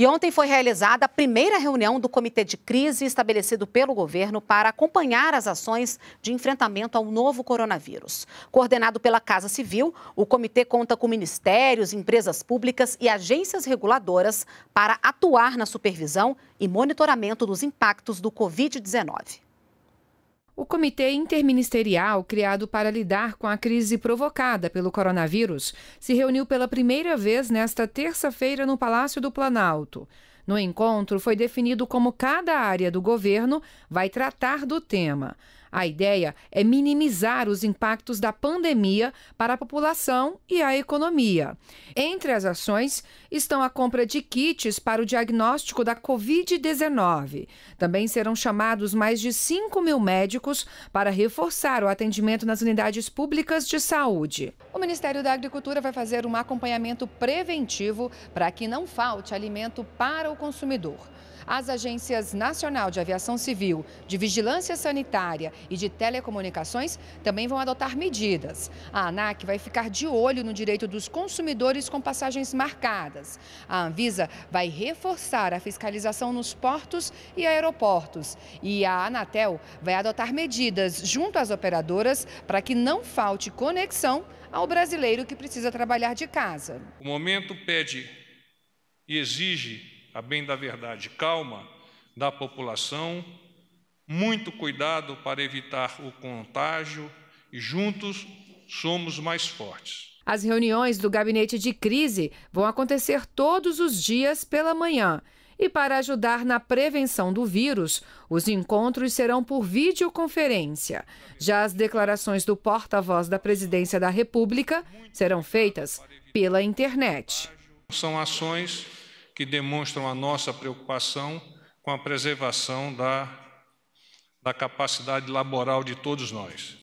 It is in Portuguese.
E ontem foi realizada a primeira reunião do Comitê de Crise estabelecido pelo governo para acompanhar as ações de enfrentamento ao novo coronavírus. Coordenado pela Casa Civil, o comitê conta com ministérios, empresas públicas e agências reguladoras para atuar na supervisão e monitoramento dos impactos do Covid-19. O comitê interministerial criado para lidar com a crise provocada pelo coronavírus se reuniu pela primeira vez nesta terça-feira no Palácio do Planalto. No encontro, foi definido como cada área do governo vai tratar do tema. A ideia é minimizar os impactos da pandemia para a população e a economia. Entre as ações estão a compra de kits para o diagnóstico da Covid-19. Também serão chamados mais de 5 mil médicos para reforçar o atendimento nas unidades públicas de saúde. O Ministério da Agricultura vai fazer um acompanhamento preventivo para que não falte alimento para o consumidor. As agências Nacional de Aviação Civil, de Vigilância Sanitária e de telecomunicações também vão adotar medidas. A ANAC vai ficar de olho no direito dos consumidores com passagens marcadas. A Anvisa vai reforçar a fiscalização nos portos e aeroportos. E a Anatel vai adotar medidas junto às operadoras para que não falte conexão ao brasileiro que precisa trabalhar de casa. O momento pede e exige, a bem da verdade, calma da população muito cuidado para evitar o contágio e juntos somos mais fortes. As reuniões do gabinete de crise vão acontecer todos os dias pela manhã. E para ajudar na prevenção do vírus, os encontros serão por videoconferência. Já as declarações do porta-voz da Presidência da República serão feitas pela internet. São ações que demonstram a nossa preocupação com a preservação da da capacidade laboral de todos nós.